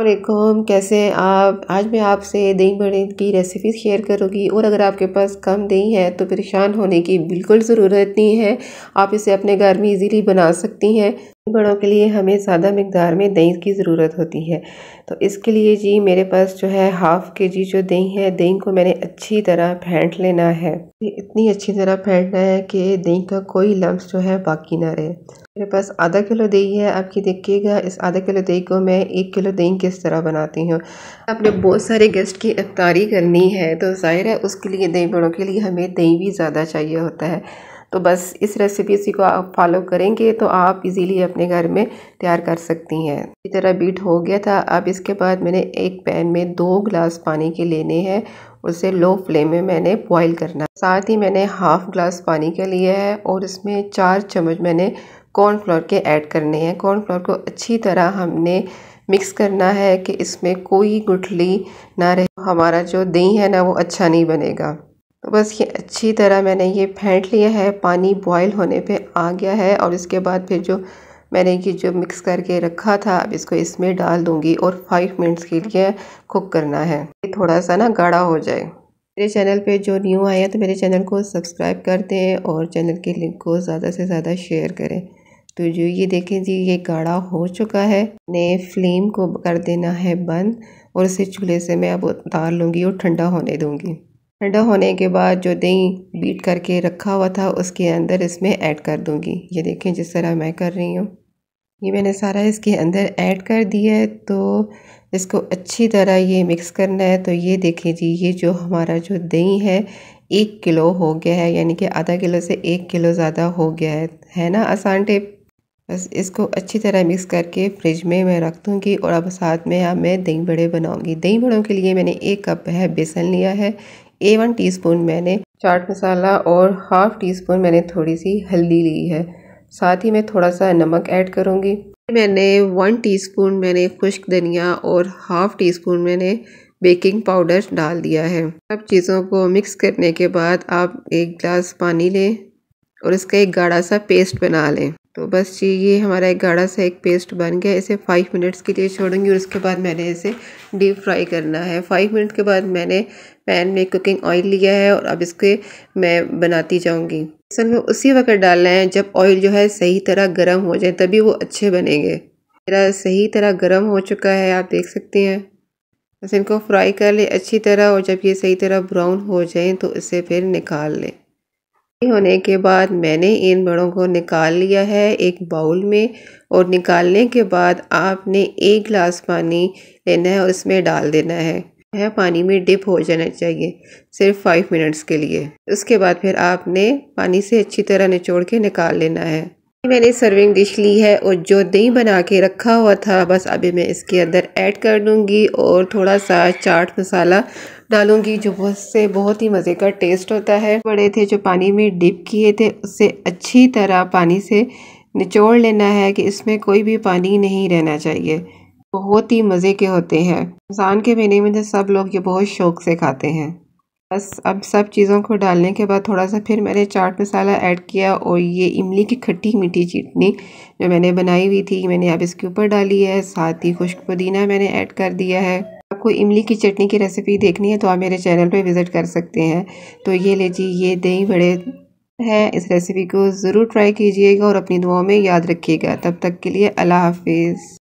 वालेकुम कैसे आप आज मैं आपसे दही बड़े की रेसिपी शेयर करूँगी और अगर आपके पास कम दही है तो परेशान होने की बिल्कुल ज़रूरत नहीं है आप इसे अपने घर में इजीली बना सकती हैं बड़ों के लिए हमें ज़्यादा मकदार में दही की ज़रूरत होती है तो इसके लिए जी मेरे पास जो है हाफ़ के जी जो दही है दही को मैंने अच्छी तरह फेंट लेना है इतनी अच्छी तरह फेंटना है कि दही का कोई लम्ब जो है बाकी ना रहे मेरे पास आधा किलो दही है आपकी देखिएगा इस आधा किलो दही को मैं एक किलो दही किस तरह बनाती हूँ आपने बहुत सारे गेस्ट की अफ्तारी करनी है तो ज़ाहिर है उसके लिए दही बड़ों के लिए हमें दही भी ज़्यादा चाहिए होता है तो बस इस रेसिपी इसी को आप फॉलो करेंगे तो आप इजीली अपने घर में तैयार कर सकती हैं इसी तरह बीट हो गया था अब इसके बाद मैंने एक पैन में दो ग्लास पानी के लेने हैं उसे लो फ्लेम में मैंने बॉईल करना साथ ही मैंने हाफ़ ग्लास पानी का लिया है और इसमें चार चम्मच मैंने कॉर्नफ्लोर के ऐड करने हैं कॉर्नफ्लोर को अच्छी तरह हमने मिक्स करना है कि इसमें कोई गुठली ना रहे हमारा जो दही है ना वो अच्छा नहीं बनेगा तो बस ये अच्छी तरह मैंने ये फेंट लिया है पानी बॉयल होने पे आ गया है और इसके बाद फिर जो मैंने ये जो मिक्स करके रखा था अब इसको इसमें डाल दूँगी और फाइव मिनट्स के लिए कुक करना है ये थोड़ा सा ना गाढ़ा हो जाए मेरे चैनल पे जो न्यू आए हैं तो मेरे चैनल को सब्सक्राइब कर दें और चैनल के लिंक को ज़्यादा से ज़्यादा शेयर करें तो जो ये देखें जी ये गाढ़ा हो चुका है ने फ्लेम को कर देना है बंद और इसे चूल्हे से मैं अब उतार लूँगी और ठंडा होने दूँगी ठंडा होने के बाद जो दही बीट करके रखा हुआ था उसके अंदर इसमें ऐड कर दूंगी ये देखें जिस तरह मैं कर रही हूँ ये मैंने सारा इसके अंदर ऐड कर दिया है तो इसको अच्छी तरह ये मिक्स करना है तो ये देखें जी ये जो हमारा जो दही है एक किलो हो गया है यानी कि आधा किलो से एक किलो ज़्यादा हो गया है है ना आसान टेप बस इसको अच्छी तरह मिक्स करके फ्रिज में मैं रख दूँगी और अब साथ में अब मैं दही बड़े बनाऊँगी दही बड़ों के लिए मैंने एक कप है बेसन लिया है ए वन टी मैंने चाट मसाला और हाफ़ टी स्पून मैंने थोड़ी सी हल्दी ली है साथ ही मैं थोड़ा सा नमक ऐड करूँगी मैंने वन टीस्पून मैंने खुश्क धनिया और हाफ़ टी स्पून मैंने बेकिंग पाउडर डाल दिया है सब चीज़ों को मिक्स करने के बाद आप एक गिलास पानी लें और इसका एक गाढ़ा सा पेस्ट बना लें तो बस ये हमारा एक गाढ़ा सा एक पेस्ट बन गया इसे फाइव मिनट्स के लिए छोड़ूंगी और उसके बाद मैंने इसे डीप फ्राई करना है फाइव मिनट के बाद मैंने पैन में कुकिंग ऑयल लिया है और अब इसके मैं बनाती जाऊंगी बेसन में उसी वक्त डालना है जब ऑयल जो है सही तरह गर्म हो जाए तभी वो अच्छे बनेंगे मेरा सही तरह गर्म हो चुका है आप देख सकते हैं बस इनको फ्राई कर ले अच्छी तरह और जब ये सही तरह ब्राउन हो जाए तो इसे फिर निकाल लें होने के बाद मैंने इन बड़ों को निकाल लिया है एक बाउल में और निकालने के बाद आपने एक गिलास पानी लेना है और इसमें डाल देना है यह पानी में डिप हो जाना चाहिए सिर्फ फाइव मिनट्स के लिए उसके बाद फिर आपने पानी से अच्छी तरह निचोड़ के निकाल लेना है मैंने सर्विंग डिश ली है और जो दही बना के रखा हुआ था बस अभी मैं इसके अंदर ऐड कर दूँगी और थोड़ा सा चाट मसाला डालूंगी जो बहुत से बहुत ही मज़े का टेस्ट होता है बड़े थे जो पानी में डिप किए थे उससे अच्छी तरह पानी से निचोड़ लेना है कि इसमें कोई भी पानी नहीं रहना चाहिए बहुत ही मज़े के होते हैं रमज़ान के महीने में तो सब लोग ये बहुत शौक से खाते हैं बस अब सब चीज़ों को डालने के बाद थोड़ा सा फिर मैंने चाट मसाला ऐड किया और ये इमली की खट्टी मीठी चटनी जो मैंने बनाई हुई थी मैंने अब इसके ऊपर डाली है साथ ही खुश्क पुदीना मैंने ऐड कर दिया है आपको इमली की चटनी की रेसिपी देखनी है तो आप मेरे चैनल पर विज़िट कर सकते हैं तो ये लीजिए ये दही बड़े हैं इस रेसिपी को ज़रूर ट्राई कीजिएगा और अपनी दुआओं में याद रखिएगा तब तक के लिए अल्लाह हाफिज़